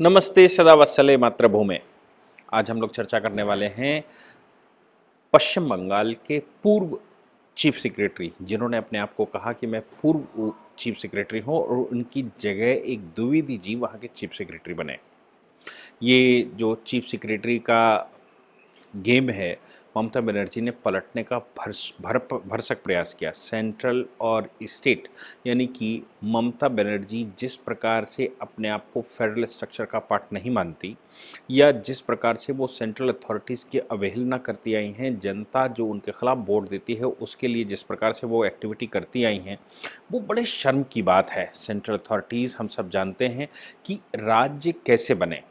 नमस्ते सदा वत्सले मातृभूमि आज हम लोग चर्चा करने वाले हैं पश्चिम बंगाल के पूर्व चीफ सेक्रेटरी जिन्होंने अपने आप को कहा कि मैं पूर्व चीफ सेक्रेटरी हूं और उनकी जगह एक द्विवेदी जी वहां के चीफ सेक्रेटरी बने ये जो चीफ सेक्रेटरी का गेम है ममता बनर्जी ने पलटने का भर भर भरसक प्रयास किया सेंट्रल और स्टेट यानी कि ममता बनर्जी जिस प्रकार से अपने आप को फेडरल स्ट्रक्चर का पार्ट नहीं मानती या जिस प्रकार से वो सेंट्रल अथॉरिटीज़ की अवहेलना करती आई हैं जनता जो उनके ख़िलाफ़ वोट देती है उसके लिए जिस प्रकार से वो एक्टिविटी करती आई हैं वो बड़े शर्म की बात है सेंट्रल अथॉरिटीज़ हम सब जानते हैं कि राज्य कैसे बने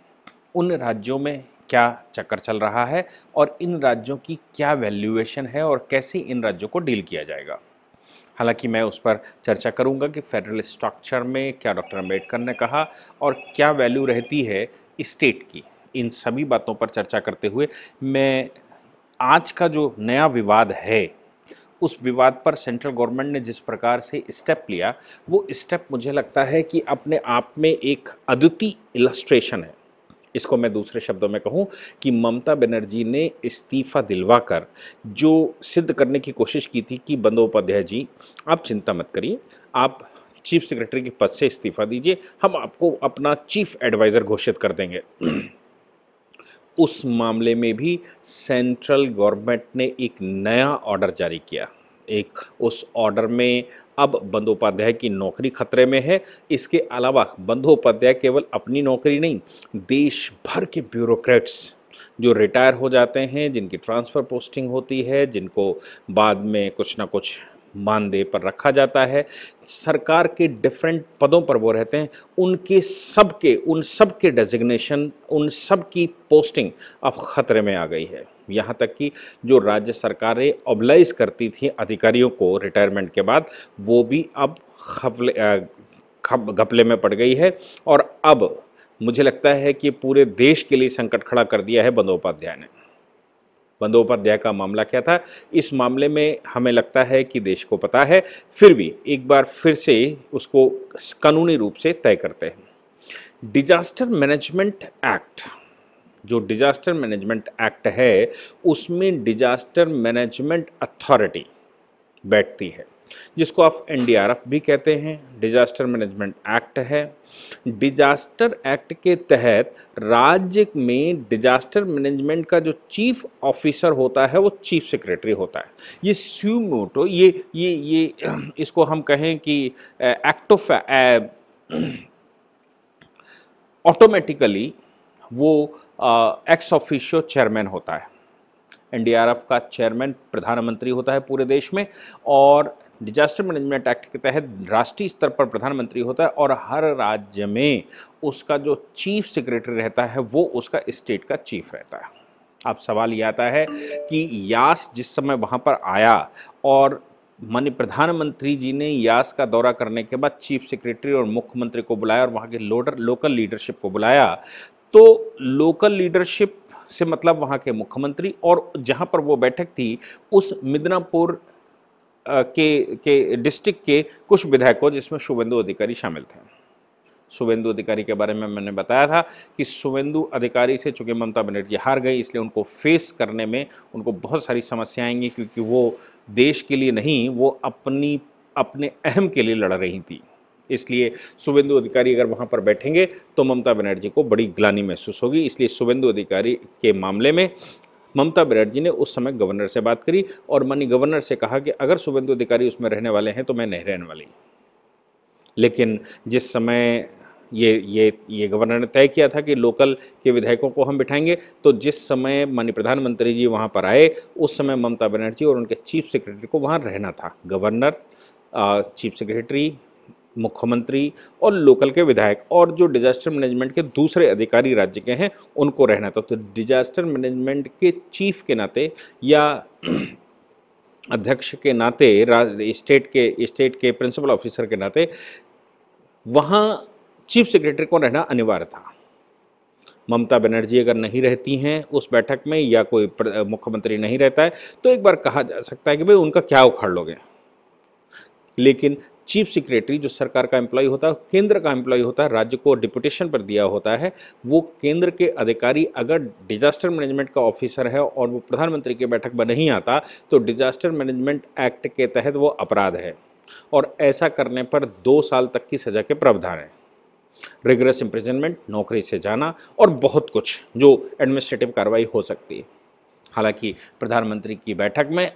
उन राज्यों में क्या चक्कर चल रहा है और इन राज्यों की क्या वैल्यूएशन है और कैसे इन राज्यों को डील किया जाएगा हालांकि मैं उस पर चर्चा करूंगा कि फेडरल स्ट्रक्चर में क्या डॉक्टर अम्बेडकर ने कहा और क्या वैल्यू रहती है स्टेट की इन सभी बातों पर चर्चा करते हुए मैं आज का जो नया विवाद है उस विवाद पर सेंट्रल गवर्नमेंट ने जिस प्रकार से स्टेप लिया वो स्टेप मुझे लगता है कि अपने आप में एक अद्वितीय इलस्ट्रेशन है इसको मैं दूसरे शब्दों में कहूँ कि ममता बनर्जी ने इस्तीफा दिलवाकर जो सिद्ध करने की कोशिश की थी कि बंदोपाध्याय जी आप चिंता मत करिए आप चीफ सेक्रेटरी के पद से इस्तीफा दीजिए हम आपको अपना चीफ एडवाइज़र घोषित कर देंगे उस मामले में भी सेंट्रल गवर्नमेंट ने एक नया ऑर्डर जारी किया एक उस ऑर्डर में अब बंदोपाध्याय की नौकरी खतरे में है इसके अलावा बंदोपाध्याय केवल अपनी नौकरी नहीं देश भर के ब्यूरोक्रेट्स जो रिटायर हो जाते हैं जिनकी ट्रांसफ़र पोस्टिंग होती है जिनको बाद में कुछ ना कुछ मानदेय पर रखा जाता है सरकार के डिफरेंट पदों पर वो रहते हैं उनके सबके उन सब के डेजिग्नेशन उन सब की पोस्टिंग अब ख़तरे में आ गई है यहाँ तक कि जो राज्य सरकारें ऑबलाइज करती थी अधिकारियों को रिटायरमेंट के बाद वो भी अब खपले खप घपले में पड़ गई है और अब मुझे लगता है कि पूरे देश के लिए संकट खड़ा कर दिया है बंदोपाध्याय ने बंदोपाध्याय का मामला क्या था इस मामले में हमें लगता है कि देश को पता है फिर भी एक बार फिर से उसको कानूनी रूप से तय करते हैं डिजास्टर मैनेजमेंट एक्ट जो डिजास्टर मैनेजमेंट एक्ट है उसमें डिजास्टर मैनेजमेंट अथॉरिटी बैठती है जिसको आप एनडीआरएफ भी कहते हैं डिजास्टर मैनेजमेंट एक्ट है डिजास्टर एक्ट के तहत राज्य में डिजास्टर मैनेजमेंट का जो चीफ ऑफिसर होता है वो चीफ सेक्रेटरी होता है ये मोटो ये ये ये इसको हम कहें कि एक्ट ऑफ ऑटोमेटिकली वो एक्स ऑफिशियो चेयरमैन होता है एनडीआरएफ का चेयरमैन प्रधानमंत्री होता है पूरे देश में और डिजास्टर मैनेजमेंट एक्ट के तहत राष्ट्रीय स्तर पर प्रधानमंत्री होता है और हर राज्य में उसका जो चीफ सेक्रेटरी रहता है वो उसका स्टेट का चीफ रहता है अब सवाल ये आता है कि यास जिस समय वहाँ पर आया और मान्य प्रधानमंत्री जी ने यास का दौरा करने के बाद चीफ सेक्रेटरी और मुख्यमंत्री को बुलाया और वहाँ के लोडर लोकल लीडरशिप को बुलाया तो लोकल लीडरशिप से मतलब वहाँ के मुख्यमंत्री और जहाँ पर वो बैठक थी उस मिदनापुर के के डिस्ट्रिक्ट के कुछ विधायकों जिसमें शुभेंदु अधिकारी शामिल थे शुभेंदु अधिकारी के बारे में मैंने बताया था कि शुभेंदु अधिकारी से चूँकि ममता बनर्जी हार गई इसलिए उनको फेस करने में उनको बहुत सारी समस्याएं आएंगी क्योंकि वो देश के लिए नहीं वो अपनी अपने अहम के लिए लड़ रही थी इसलिए शुभेंदु अधिकारी अगर वहाँ पर बैठेंगे तो ममता बनर्जी को बड़ी ग्लानी महसूस होगी इसलिए शुभेंदु अधिकारी के मामले में ममता बनर्जी ने उस समय गवर्नर से बात करी और मनी गवर्नर से कहा कि अगर शुभेंदु अधिकारी उसमें रहने वाले हैं तो मैं नहीं रहने वाली लेकिन जिस समय ये ये ये गवर्नर ने तय किया था कि लोकल के विधायकों को हम बिठाएंगे तो जिस समय माननीय प्रधानमंत्री जी वहाँ पर आए उस समय ममता बनर्जी और उनके चीफ सेक्रेटरी को वहाँ रहना था गवर्नर चीफ सेक्रेटरी मुख्यमंत्री और लोकल के विधायक और जो डिजास्टर मैनेजमेंट के दूसरे अधिकारी राज्य के हैं उनको रहना था तो डिजास्टर मैनेजमेंट के चीफ के नाते या अध्यक्ष के नाते स्टेट के स्टेट के प्रिंसिपल ऑफिसर के नाते वहाँ चीफ सेक्रेटरी को रहना अनिवार्य था ममता बनर्जी अगर नहीं रहती हैं उस बैठक में या कोई मुख्यमंत्री नहीं रहता है तो एक बार कहा जा सकता है कि भाई उनका क्या उखाड़ लोगे लेकिन चीफ सेक्रेटरी जो सरकार का एम्प्लॉय होता है केंद्र का एम्प्लॉय होता है राज्य को डिपुटेशन पर दिया होता है वो केंद्र के अधिकारी अगर डिजास्टर मैनेजमेंट का ऑफिसर है और वो प्रधानमंत्री की बैठक में नहीं आता तो डिजास्टर मैनेजमेंट एक्ट के तहत वो अपराध है और ऐसा करने पर दो साल तक की सजा के प्रावधान हैं रिग्रेस इम्प्रिजनमेंट नौकरी से जाना और बहुत कुछ जो एडमिनिस्ट्रेटिव कार्रवाई हो सकती है हालांकि प्रधानमंत्री की बैठक में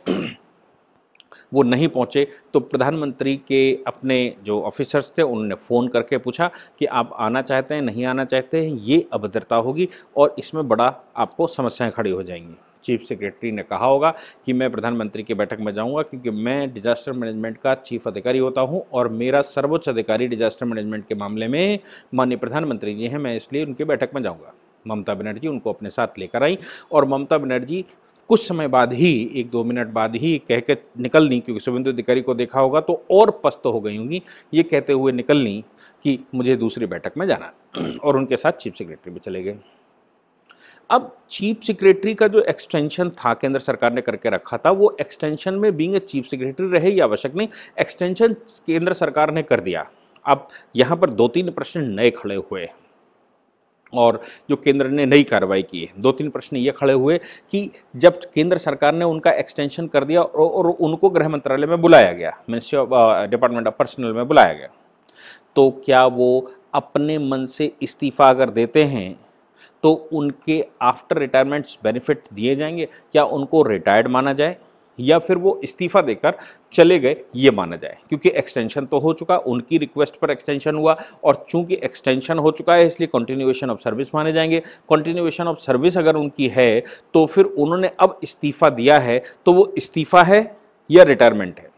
वो नहीं पहुँचे तो प्रधानमंत्री के अपने जो ऑफिसर्स थे उन्होंने फ़ोन करके पूछा कि आप आना चाहते हैं नहीं आना चाहते हैं ये अभद्रता होगी और इसमें बड़ा आपको समस्याएं खड़ी हो जाएंगी चीफ सेक्रेटरी ने कहा होगा कि मैं प्रधानमंत्री की बैठक में जाऊंगा क्योंकि मैं डिजास्टर मैनेजमेंट का चीफ अधिकारी होता हूं और मेरा सर्वोच्च अधिकारी डिजास्टर मैनेजमेंट के मामले में माननीय प्रधानमंत्री जी हैं मैं इसलिए उनकी बैठक में जाऊंगा ममता बनर्जी उनको अपने साथ लेकर आई और ममता बनर्जी कुछ समय बाद ही एक दो मिनट बाद ही कह के निकलनी क्योंकि शुभेंदु अधिकारी को देखा होगा तो और पस्त हो गई होंगी ये कहते हुए निकलनी कि मुझे दूसरी बैठक में जाना और उनके साथ चीफ सेक्रेटरी भी चले गए अब चीफ सेक्रेटरी का जो एक्सटेंशन था केंद्र सरकार ने करके रखा था वो एक्सटेंशन में बींग ए चीफ सेक्रेटरी रहे ही आवश्यक नहीं एक्सटेंशन केंद्र सरकार ने कर दिया अब यहाँ पर दो तीन प्रश्न नए खड़े हुए और जो केंद्र ने नई कार्रवाई की है दो तीन प्रश्न ये खड़े हुए कि जब केंद्र सरकार ने उनका एक्सटेंशन कर दिया और उनको गृह मंत्रालय में बुलाया गया ministry of department of personnel में बुलाया गया तो क्या वो अपने मन से इस्तीफा अगर देते हैं तो उनके आफ्टर रिटायरमेंट्स बेनिफिट दिए जाएंगे क्या उनको रिटायर्ड माना जाए या फिर वो इस्तीफा देकर चले गए ये माना जाए क्योंकि एक्सटेंशन तो हो चुका उनकी रिक्वेस्ट पर एक्सटेंशन हुआ और चूंकि एक्सटेंशन हो चुका है इसलिए कंटिन्यूएशन ऑफ सर्विस माने जाएंगे कंटिन्यूएशन ऑफ सर्विस अगर उनकी है तो फिर उन्होंने अब इस्तीफा दिया है तो वो इस्तीफा है या रिटायरमेंट है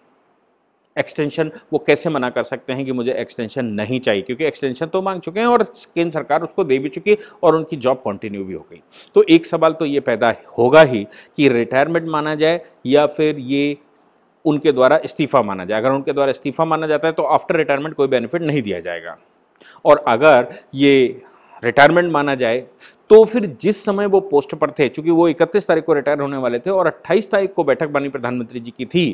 एक्सटेंशन वो कैसे मना कर सकते हैं कि मुझे एक्सटेंशन नहीं चाहिए क्योंकि एक्सटेंशन तो मांग चुके हैं और केंद्र सरकार उसको दे भी चुकी है और उनकी जॉब कंटिन्यू भी हो गई तो एक सवाल तो ये पैदा होगा ही कि रिटायरमेंट माना जाए या फिर ये उनके द्वारा इस्तीफा माना जाए अगर उनके द्वारा इस्तीफा माना जाता है तो आफ्टर रिटायरमेंट कोई बेनिफिट नहीं दिया जाएगा और अगर ये रिटायरमेंट माना जाए तो फिर जिस समय वो पोस्ट पर थे चूंकि वो 31 तारीख को रिटायर होने वाले थे और 28 तारीख को बैठक बनी प्रधानमंत्री जी की थी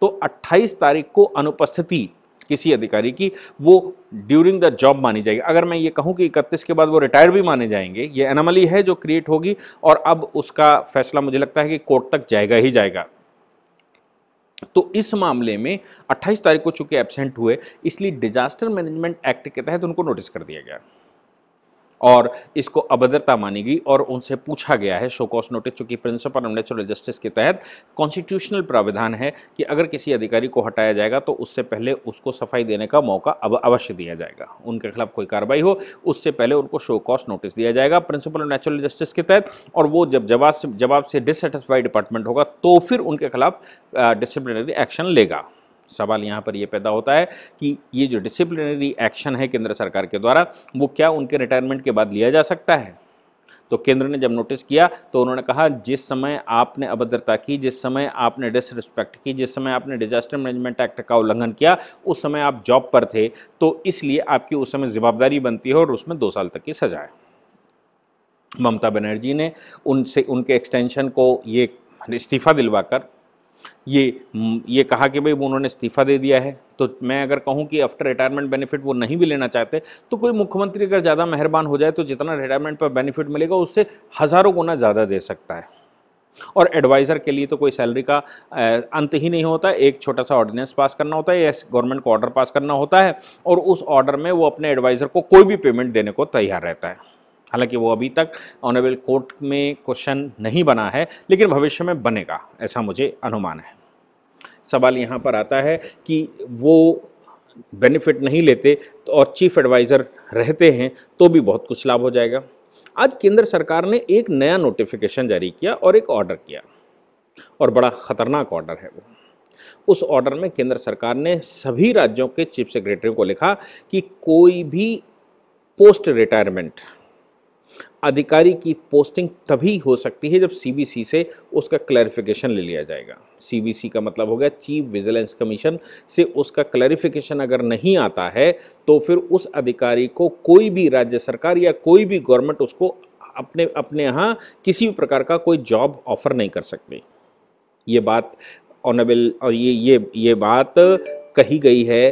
तो 28 तारीख को अनुपस्थिति किसी अधिकारी की वो ड्यूरिंग द जॉब मानी जाएगी अगर मैं ये कहूँ कि इकतीस के बाद वो रिटायर भी माने जाएंगे ये एनामली है जो क्रिएट होगी और अब उसका फैसला मुझे लगता है कि कोर्ट तक जाएगा ही जाएगा तो इस मामले में 28 तारीख को चूंकि एबसेंट हुए इसलिए डिजास्टर मैनेजमेंट एक्ट के तहत उनको नोटिस कर दिया गया और इसको अभद्रता मानी गई और उनसे पूछा गया है शोकॉस नोटिस चूँकि प्रिंसिपल ऑफ नेचुरल जस्टिस के तहत कॉन्स्टिट्यूशनल प्राविधान है कि अगर किसी अधिकारी को हटाया जाएगा तो उससे पहले उसको सफाई देने का मौका अब अवश्य दिया जाएगा उनके खिलाफ कोई कार्रवाई हो उससे पहले उनको शोकॉस नोटिस दिया जाएगा प्रिंसिपल ऑफ नेचुरल जस्टिस के तहत और वो जब जवाब से जवाब से डिससेटिस्फाइड डिपार्टमेंट होगा तो फिर उनके खिलाफ डिसिप्लिनरी एक्शन लेगा सवाल यहाँ पर ये यह पैदा होता है कि ये जो डिसिप्लिनरी एक्शन है केंद्र सरकार के द्वारा वो क्या उनके रिटायरमेंट के बाद लिया जा सकता है तो केंद्र ने जब नोटिस किया तो उन्होंने कहा जिस समय आपने अभद्रता की जिस समय आपने डिसरिस्पेक्ट की जिस समय आपने डिजास्टर मैनेजमेंट एक्ट का उल्लंघन किया उस समय आप जॉब पर थे तो इसलिए आपकी उस समय जिम्मेदारी बनती है और उसमें दो साल तक की सजा है ममता बनर्जी ने उनसे उनके एक्सटेंशन को ये इस्तीफा दिलवाकर ये ये कहा कि भाई उन्होंने इस्तीफ़ा दे दिया है तो मैं अगर कहूँ कि आफ्टर रिटायरमेंट बेनिफिट वो नहीं भी लेना चाहते तो कोई मुख्यमंत्री अगर ज़्यादा मेहरबान हो जाए तो जितना रिटायरमेंट पर बेनिफिट मिलेगा उससे हज़ारों गुना ज़्यादा दे सकता है और एडवाइज़र के लिए तो कोई सैलरी का अंत ही नहीं होता एक छोटा सा ऑर्डिनेंस पास करना होता है या गवर्नमेंट को ऑर्डर पास करना होता है और उस ऑर्डर में वो अपने एडवाइज़र को कोई भी पेमेंट देने को तैयार रहता है हालांकि वो अभी तक ऑनरेबल कोर्ट में क्वेश्चन नहीं बना है लेकिन भविष्य में बनेगा ऐसा मुझे अनुमान है सवाल यहाँ पर आता है कि वो बेनिफिट नहीं लेते तो और चीफ एडवाइज़र रहते हैं तो भी बहुत कुछ लाभ हो जाएगा आज केंद्र सरकार ने एक नया नोटिफिकेशन जारी किया और एक ऑर्डर किया और बड़ा ख़तरनाक ऑर्डर है वो उस ऑर्डर में केंद्र सरकार ने सभी राज्यों के चीफ सेक्रेटरी को लिखा कि कोई भी पोस्ट रिटायरमेंट अधिकारी की पोस्टिंग तभी हो सकती है जब सीबीसी से उसका क्लैरिफिकेशन ले लिया जाएगा सीबीसी का मतलब हो गया चीफ विजिलेंस कमीशन से उसका क्लैरिफिकेशन अगर नहीं आता है तो फिर उस अधिकारी को कोई भी राज्य सरकार या कोई भी गवर्नमेंट उसको अपने अपने यहाँ किसी भी प्रकार का कोई जॉब ऑफर नहीं कर सकती ये बात ऑनरेबल और ये ये ये बात कही गई है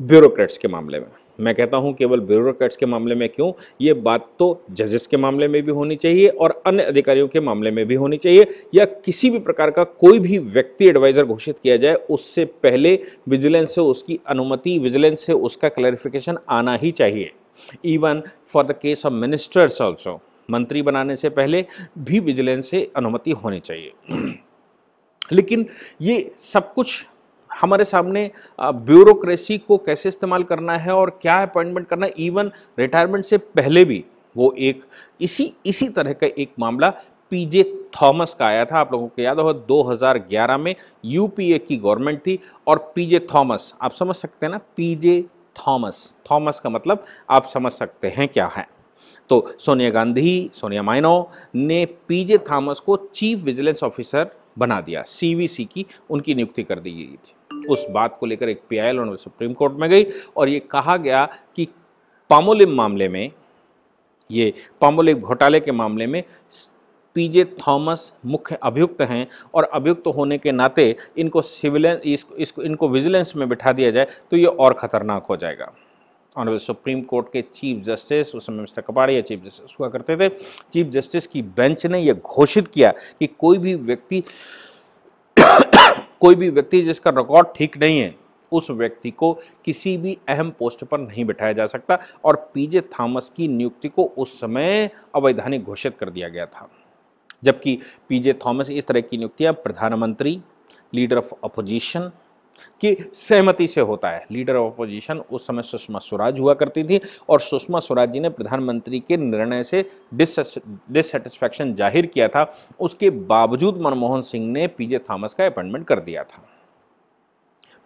ब्यूरोक्रेट्स के मामले में मैं कहता हूं केवल ब्यूरोक्रेट्स के मामले में क्यों ये बात तो जजेस के मामले में भी होनी चाहिए और अन्य अधिकारियों के मामले में भी होनी चाहिए या किसी भी प्रकार का कोई भी व्यक्ति एडवाइज़र घोषित किया जाए उससे पहले विजिलेंस से उसकी अनुमति विजिलेंस से उसका क्लैरिफिकेशन आना ही चाहिए even for the case of ministers also मंत्री बनाने से पहले भी विजिलेंस से अनुमति होनी चाहिए लेकिन ये सब कुछ हमारे सामने ब्यूरोक्रेसी को कैसे इस्तेमाल करना है और क्या अपॉइंटमेंट करना है इवन रिटायरमेंट से पहले भी वो एक इसी इसी तरह का एक मामला पीजे थॉमस का आया था आप लोगों को याद होगा 2011 में यूपीए की गवर्नमेंट थी और पीजे थॉमस आप समझ सकते हैं ना पीजे थॉमस थॉमस का मतलब आप समझ सकते हैं क्या है तो सोनिया गांधी सोनिया माइनो ने पीजे थॉमस को चीफ विजिलेंस ऑफिसर बना दिया सीवीसी की उनकी नियुक्ति कर दी गई थी उस बात को लेकर एक पी आई सुप्रीम कोर्ट में गई और ये कहा गया कि पामोलिम मामले में ये पामोलिम घोटाले के मामले में पीजे थॉमस मुख्य अभियुक्त हैं और अभियुक्त होने के नाते इनको सिविलेंस इसको, इसको इनको विजिलेंस में बिठा दिया जाए तो ये और ख़तरनाक हो जाएगा ऑनरेबल सुप्रीम कोर्ट के चीफ जस्टिस उस समय मिस्टर कपाड़िया चीफ जस्टिस हुआ करते थे चीफ जस्टिस की बेंच ने यह घोषित किया कि कोई भी व्यक्ति कोई भी व्यक्ति जिसका रिकॉर्ड ठीक नहीं है उस व्यक्ति को किसी भी अहम पोस्ट पर नहीं बिठाया जा सकता और पीजे थॉमस की नियुक्ति को उस समय अवैधानिक घोषित कर दिया गया था जबकि पीजे थॉमस इस तरह की नियुक्तियां प्रधानमंत्री लीडर ऑफ अपोजिशन कि सहमति से होता है लीडर ऑफ अपोजिशन उस समय सुषमा स्वराज हुआ करती थी और सुषमा स्वराज जी ने प्रधानमंत्री के निर्णय से डिससेटिस्फैक्शन जाहिर किया था उसके बावजूद मनमोहन सिंह ने पीजे थॉमस का अपॉइंटमेंट कर दिया था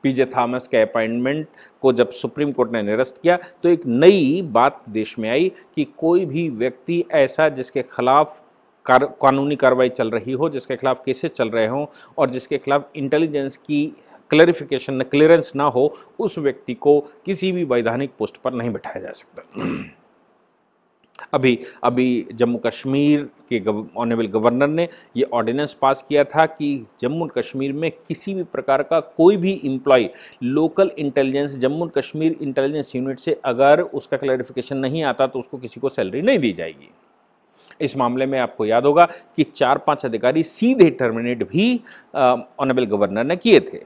पीजे थॉमस के अपॉइंटमेंट को जब सुप्रीम कोर्ट ने निरस्त किया तो एक नई बात देश में आई कि कोई भी व्यक्ति ऐसा जिसके खिलाफ कार, कानूनी कार्रवाई चल रही हो जिसके खिलाफ केसेस चल रहे हों और जिसके खिलाफ इंटेलिजेंस की क्लैरिफिकेशन न क्लियरेंस ना हो उस व्यक्ति को किसी भी वैधानिक पोस्ट पर नहीं बैठाया जा सकता अभी अभी जम्मू कश्मीर के ऑनेबल गवर्नर ने ये ऑर्डिनेंस पास किया था कि जम्मू कश्मीर में किसी भी प्रकार का कोई भी employee local intelligence Jammu Kashmir intelligence unit से अगर उसका क्लैरिफिकेशन नहीं आता तो उसको किसी को सैलरी नहीं दी जाएगी इस मामले में आपको याद होगा कि चार पांच अधिकारी सीधे टर्मिनेट भी ऑनेबल गवर्नर ने किए थे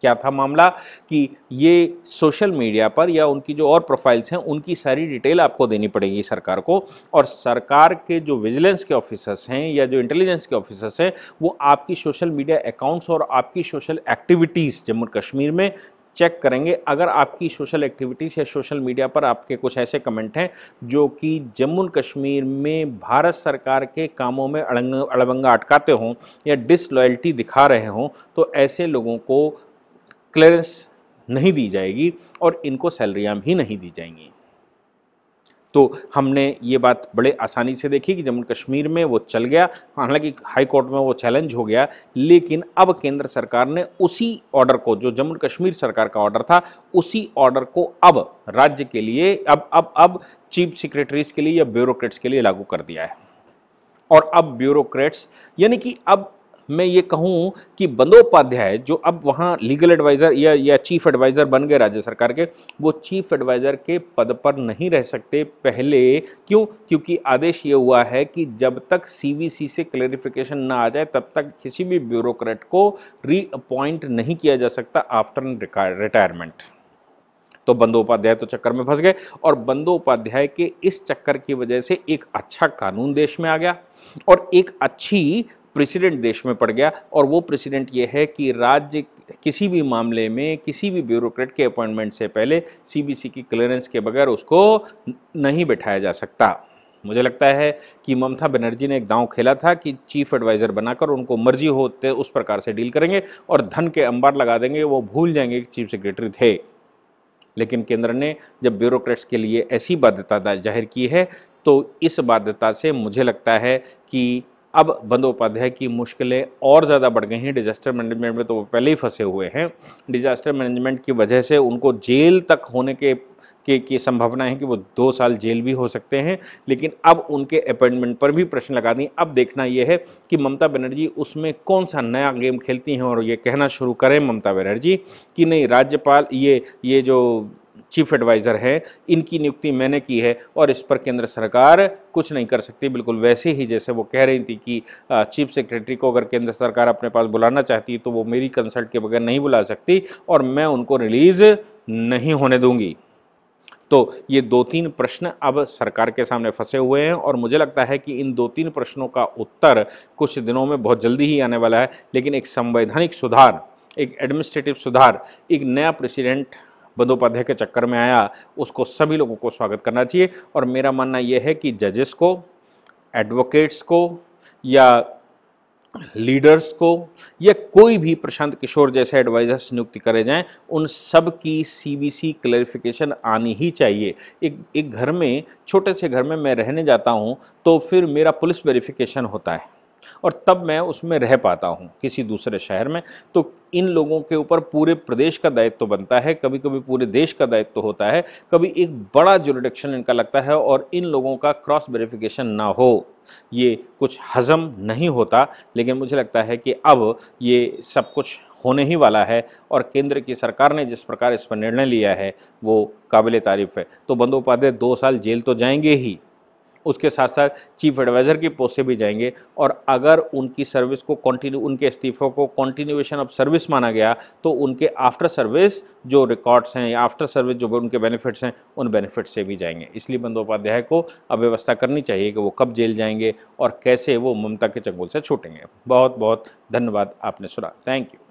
क्या था मामला कि ये सोशल मीडिया पर या उनकी जो और प्रोफाइल्स हैं उनकी सारी डिटेल आपको देनी पड़ेगी सरकार को और सरकार के जो विजिलेंस के ऑफिसर्स हैं या जो इंटेलिजेंस के ऑफिसर्स हैं वो आपकी सोशल मीडिया अकाउंट्स और आपकी सोशल एक्टिविटीज़ जम्मू कश्मीर में चेक करेंगे अगर आपकी सोशल एक्टिविटीज़ या सोशल मीडिया पर आपके कुछ ऐसे कमेंट हैं जो कि जम्मू कश्मीर में भारत सरकार के कामों में अड़ंग अड़बंगा अटकाते हों या डिसलॉयल्टी दिखा रहे हों तो ऐसे लोगों को क्लियरेंस नहीं दी जाएगी और इनको सैलरियाँ भी नहीं दी जाएंगी तो हमने ये बात बड़े आसानी से देखी कि जम्मू कश्मीर में वो चल गया हालांकि हाई कोर्ट में वो चैलेंज हो गया लेकिन अब केंद्र सरकार ने उसी ऑर्डर को जो जम्मू कश्मीर सरकार का ऑर्डर था उसी ऑर्डर को अब राज्य के लिए अब अब अब चीफ सेक्रेटरीज के लिए या ब्यूरोक्रेट्स के लिए लागू कर दिया है और अब ब्यूरोक्रेट्स यानी कि अब मैं ये कहूँ कि बंदोपाध्याय जो अब वहाँ लीगल एडवाइज़र या या चीफ एडवाइज़र बन गए राज्य सरकार के वो चीफ एडवाइज़र के पद पर नहीं रह सकते पहले क्यों क्योंकि आदेश ये हुआ है कि जब तक सीवीसी से क्लेरिफिकेशन ना आ जाए तब तक किसी भी ब्यूरोक्रेट को रीअपॉइंट नहीं किया जा सकता आफ्टर रिटायरमेंट तो बंदोपाध्याय तो चक्कर में फंस गए और बंदोपाध्याय के इस चक्कर की वजह से एक अच्छा कानून देश में आ गया और एक अच्छी प्रेसिडेंट देश में पड़ गया और वो प्रेसिडेंट ये है कि राज्य किसी भी मामले में किसी भी ब्यूरोक्रेट के अपॉइंटमेंट से पहले सीबीसी की क्लियरेंस के बगैर उसको नहीं बैठाया जा सकता मुझे लगता है कि ममता बनर्जी ने एक दांव खेला था कि चीफ एडवाइज़र बनाकर उनको मर्जी होते उस प्रकार से डील करेंगे और धन के अंबार लगा देंगे वो भूल जाएंगे कि चीफ सेक्रेटरी थे लेकिन केंद्र ने जब ब्यूरोक्रेट्स के लिए ऐसी बाध्यता जाहिर की है तो इस बाध्यता से मुझे लगता है कि अब बंदोपाध्याय की मुश्किलें और ज़्यादा बढ़ गई हैं डिजास्टर मैनेजमेंट में तो वो पहले ही फंसे हुए हैं डिजास्टर मैनेजमेंट की वजह से उनको जेल तक होने के की, की संभावना है कि वो दो साल जेल भी हो सकते हैं लेकिन अब उनके अपॉइंटमेंट पर भी प्रश्न लगा दी अब देखना यह है कि ममता बनर्जी उसमें कौन सा नया गेम खेलती हैं और ये कहना शुरू करें ममता बनर्जी कि नहीं राज्यपाल ये ये जो चीफ एडवाइज़र हैं इनकी नियुक्ति मैंने की है और इस पर केंद्र सरकार कुछ नहीं कर सकती बिल्कुल वैसे ही जैसे वो कह रही थी कि चीफ सेक्रेटरी को अगर केंद्र सरकार अपने पास बुलाना चाहती है तो वो मेरी कंसल्ट के बगैर नहीं बुला सकती और मैं उनको रिलीज़ नहीं होने दूंगी तो ये दो तीन प्रश्न अब सरकार के सामने फंसे हुए हैं और मुझे लगता है कि इन दो तीन प्रश्नों का उत्तर कुछ दिनों में बहुत जल्दी ही आने वाला है लेकिन एक संवैधानिक सुधार एक एडमिनिस्ट्रेटिव सुधार एक नया प्रेसिडेंट बंदोपाध्याय के चक्कर में आया उसको सभी लोगों को स्वागत करना चाहिए और मेरा मानना यह है कि जजेस को एडवोकेट्स को या लीडर्स को या कोई भी प्रशांत किशोर जैसे एडवाइजर्स नियुक्ति करे जाएं उन सब की सीबीसी क्लैरिफिकेशन आनी ही चाहिए एक एक घर में छोटे से घर में मैं रहने जाता हूं तो फिर मेरा पुलिस वेरिफिकेशन होता है और तब मैं उसमें रह पाता हूँ किसी दूसरे शहर में तो इन लोगों के ऊपर पूरे प्रदेश का दायित्व तो बनता है कभी कभी पूरे देश का दायित्व तो होता है कभी एक बड़ा जुरिडिक्शन इनका लगता है और इन लोगों का क्रॉस वेरिफिकेशन ना हो ये कुछ हजम नहीं होता लेकिन मुझे लगता है कि अब ये सब कुछ होने ही वाला है और केंद्र की सरकार ने जिस प्रकार इस पर निर्णय लिया है वो काबिल तारीफ़ है तो बंदोपाध्याय दो साल जेल तो जाएंगे ही उसके साथ साथ चीफ एडवाइज़र की पोस्ट से भी जाएंगे और अगर उनकी सर्विस को कंटिन्यू उनके इस्तीफों को कंटिन्यूएशन ऑफ सर्विस माना गया तो उनके आफ्टर सर्विस जो रिकॉर्ड्स हैं या आफ्टर सर्विस जो उनके बेनिफिट्स हैं उन बेनिफिट्स से भी जाएंगे इसलिए बंदोपाध्याय को अब व्यवस्था करनी चाहिए कि वो कब जेल जाएंगे और कैसे वो ममता के चंगुल से छूटेंगे बहुत बहुत धन्यवाद आपने सुना थैंक यू